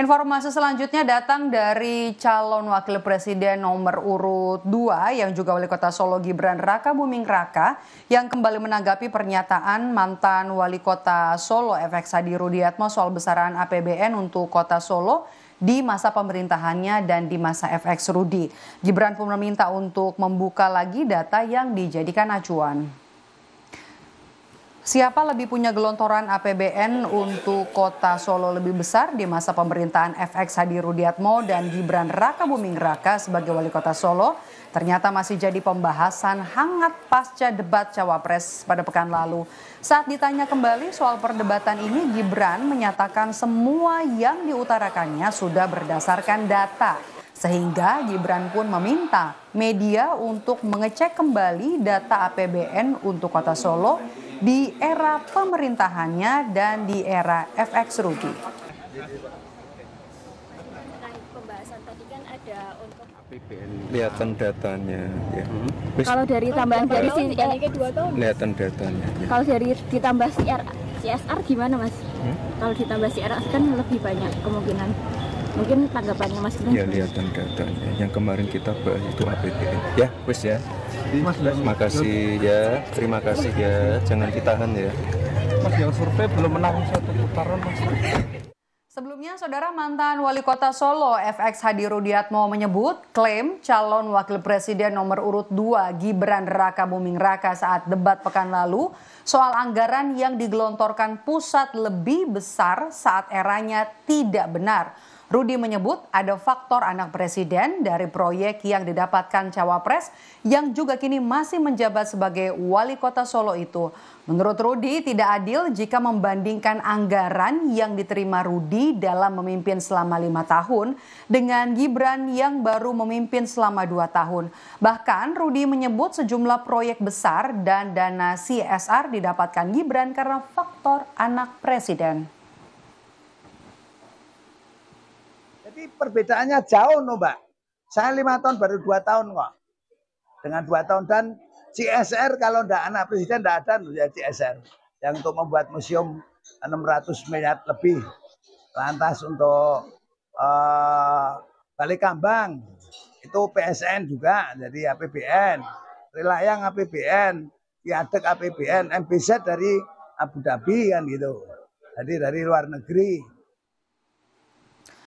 Informasi selanjutnya datang dari calon wakil presiden nomor urut 2 yang juga wali kota Solo Gibran Raka Buming Raka yang kembali menanggapi pernyataan mantan wali kota Solo FX Hadi Rudiatmo soal besaran APBN untuk kota Solo di masa pemerintahannya dan di masa FX Rudi. Gibran pun meminta untuk membuka lagi data yang dijadikan acuan. Siapa lebih punya gelontoran APBN untuk kota Solo lebih besar di masa pemerintahan FX Hadi Rudiatmo dan Gibran Raka Buming Raka sebagai wali kota Solo ternyata masih jadi pembahasan hangat pasca debat Cawapres pada pekan lalu. Saat ditanya kembali soal perdebatan ini, Gibran menyatakan semua yang diutarakannya sudah berdasarkan data. Sehingga Gibran pun meminta media untuk mengecek kembali data APBN untuk kota Solo di era pemerintahannya dan di era FX Rudy. Kelihatan datanya. Ya. Hmm. Kalau dari tambahan dari sini, kelihatan datanya. Ya. Kalau dari ditambah CR, CSR gimana mas? Hmm? Kalau ditambah CSR kan lebih banyak kemungkinan mungkin tanggapannya mas ya lihatan datanya yang kemarin kita bahas itu APBN ya wes ya Terima kasih ya, terima kasih ya. Jangan ditahan ya. Mas yang survei belum menang satu putaran mas. Sebelumnya, Saudara mantan Wali Kota Solo FX Hadi Rudiatmo menyebut klaim calon Wakil Presiden nomor urut 2 Gibran Raka Buming Raka saat debat pekan lalu soal anggaran yang digelontorkan pusat lebih besar saat eranya tidak benar. Rudi menyebut ada faktor anak presiden dari proyek yang didapatkan cawapres yang juga kini masih menjabat sebagai wali kota Solo itu. Menurut Rudi tidak adil jika membandingkan anggaran yang diterima Rudi dalam memimpin selama lima tahun dengan Gibran yang baru memimpin selama dua tahun. Bahkan Rudi menyebut sejumlah proyek besar dan dana CSR didapatkan Gibran karena faktor anak presiden. Jadi perbedaannya jauh no Mbak. Saya lima tahun baru dua tahun kok. Dengan dua tahun dan CSR kalau ndak anak presiden ndak ada ya CSR. Yang untuk membuat museum 600 miliar lebih. Lantas untuk uh, eh, balik kambang itu PSN juga jadi APBN. Relayang APBN, Piadek APBN, MPZ dari Abu Dhabi kan gitu. Jadi dari luar negeri.